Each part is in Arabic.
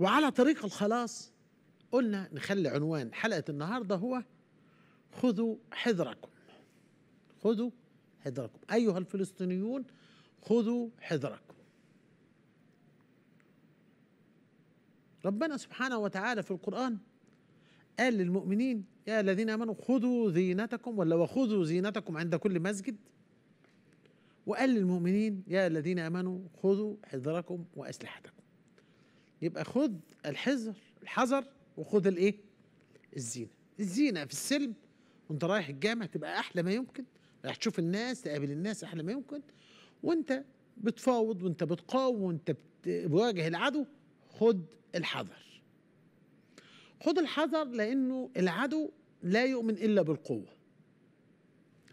وعلى طريق الخلاص قلنا نخلي عنوان حلقة النهاردة هو خذوا حذركم خذوا حذركم أيها الفلسطينيون خذوا حذركم ربنا سبحانه وتعالى في القرآن قال للمؤمنين يا الذين آمنوا خذوا زينتكم ولا وخذوا زينتكم عند كل مسجد وقال للمؤمنين يا الذين آمنوا خذوا حذركم وأسلحتكم يبقى خذ الحذر الحذر وخذ الايه الزينه الزينه في السلم وانت رايح الجامع تبقى احلى ما يمكن رايح تشوف الناس تقابل الناس احلى ما يمكن وانت بتفاوض وانت بتقاوم وانت بتواجه العدو خد الحذر خد الحذر لانه العدو لا يؤمن الا بالقوه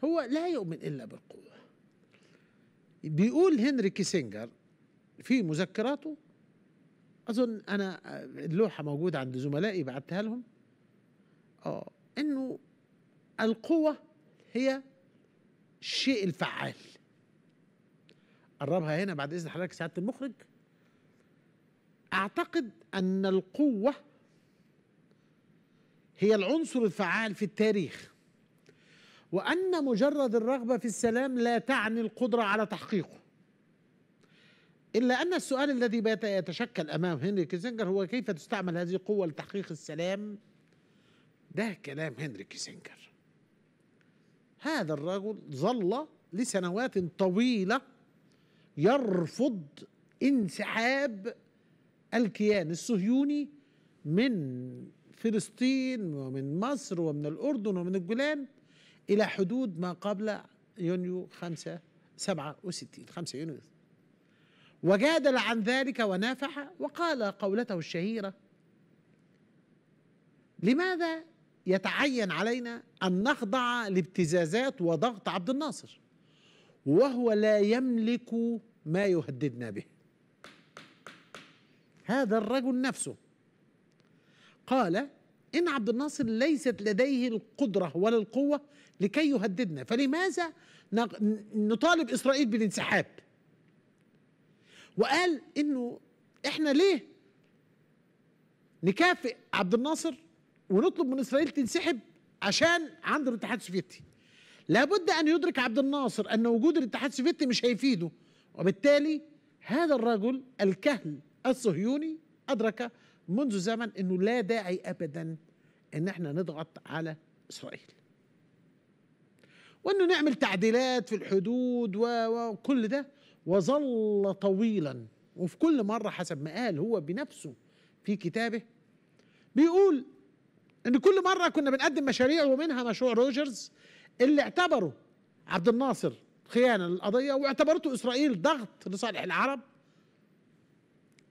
هو لا يؤمن الا بالقوه بيقول هنري كيسنجر في مذكراته اظن انا اللوحه موجوده عند زملائي بعتها لهم اه انه القوه هي الشيء الفعال قربها هنا بعد اذن حضرتك سعاده المخرج اعتقد ان القوه هي العنصر الفعال في التاريخ وان مجرد الرغبه في السلام لا تعني القدره على تحقيقه إلا أن السؤال الذي بات يتشكل أمام هنري كيسنجر هو كيف تستعمل هذه القوة لتحقيق السلام ده كلام هنري كيسنجر هذا الرجل ظل لسنوات طويلة يرفض انسحاب الكيان الصهيوني من فلسطين ومن مصر ومن الأردن ومن الجولان إلى حدود ما قبل يونيو 5 67 5 يونيو وجادل عن ذلك ونافح وقال قولته الشهيرة لماذا يتعين علينا أن نخضع لابتزازات وضغط عبد الناصر وهو لا يملك ما يهددنا به هذا الرجل نفسه قال إن عبد الناصر ليست لديه القدرة ولا القوة لكي يهددنا فلماذا نطالب إسرائيل بالانسحاب وقال انه احنا ليه نكافئ عبد الناصر ونطلب من اسرائيل تنسحب عشان عنده الاتحاد السوفيتي لابد ان يدرك عبد الناصر ان وجود الاتحاد السوفيتي مش هيفيده وبالتالي هذا الرجل الكهل الصهيوني ادرك منذ زمن انه لا داعي ابدا ان احنا نضغط على اسرائيل وانه نعمل تعديلات في الحدود وكل ده وظل طويلا وفي كل مره حسب ما قال هو بنفسه في كتابه بيقول ان كل مره كنا بنقدم مشاريع ومنها مشروع روجرز اللي اعتبره عبد الناصر خيانه للقضيه واعتبرته اسرائيل ضغط لصالح العرب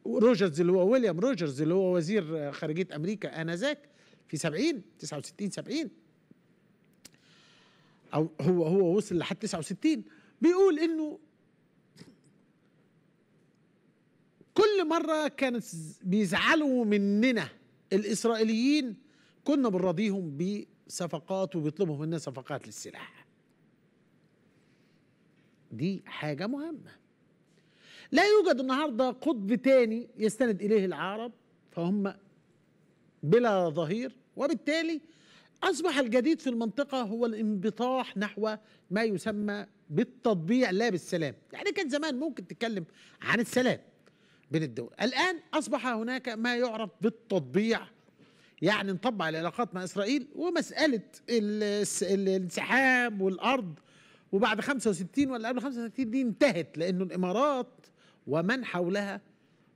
روجرز اللي هو ويليام روجرز اللي هو وزير خارجيه امريكا انذاك في 70 69 70 او هو هو وصل لحد 69 بيقول انه كل مره كانت بيزعلوا مننا الاسرائيليين كنا بنراضيهم بصفقات وبيطلبوا منا صفقات للسلاح دي حاجه مهمه لا يوجد النهارده قطب تاني يستند اليه العرب فهم بلا ظهير وبالتالي أصبح الجديد في المنطقة هو الانبطاح نحو ما يسمى بالتطبيع لا بالسلام يعني كان زمان ممكن تتكلم عن السلام بين الدول الآن أصبح هناك ما يعرف بالتطبيع يعني نطبع العلاقات مع إسرائيل ومسألة الانسحاب والأرض وبعد 65 ولا قبل 65 دي انتهت لأنه الإمارات ومن حولها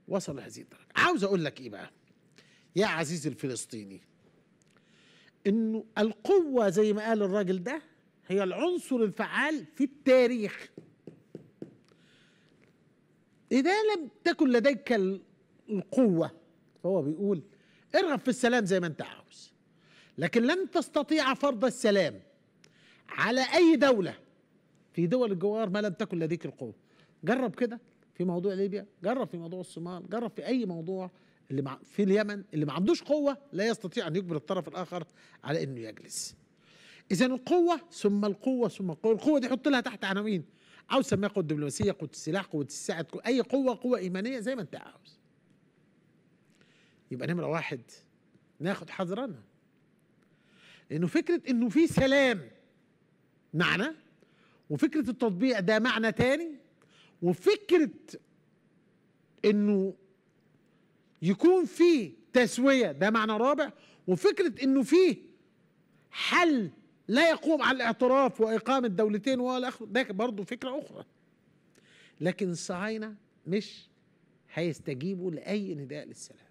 وصل لهذه الدرجة عاوز أقول لك إيه بقى يا عزيزي الفلسطيني انه القوه زي ما قال الراجل ده هي العنصر الفعال في التاريخ اذا لم تكن لديك القوه فهو بيقول ارغب في السلام زي ما انت عاوز لكن لن تستطيع فرض السلام على اي دوله في دول الجوار ما لم تكن لديك القوه جرب كده في موضوع ليبيا جرب في موضوع الصومال جرب في اي موضوع اللي مع في اليمن اللي ما عندوش قوة لا يستطيع أن يجبر الطرف الآخر على أنه يجلس إذا القوة ثم القوة ثم القوة القوة دي حط لها تحت عناوين عاوز سميها قوة الدبلوماسية قوة السلاح قوة الساعة أي قوة قوة إيمانية زي ما أنت عاوز يبقى نمرة واحد ناخد حذرنا لأنه فكرة أنه في سلام معنى وفكرة التطبيع ده معنى تاني وفكرة أنه يكون فيه تسويه ده معنى رابع وفكره انه فيه حل لا يقوم على الاعتراف واقامه دولتين والاخر ده برضه فكره اخرى لكن الصهاينه مش هيستجيبوا لاي نداء للسلام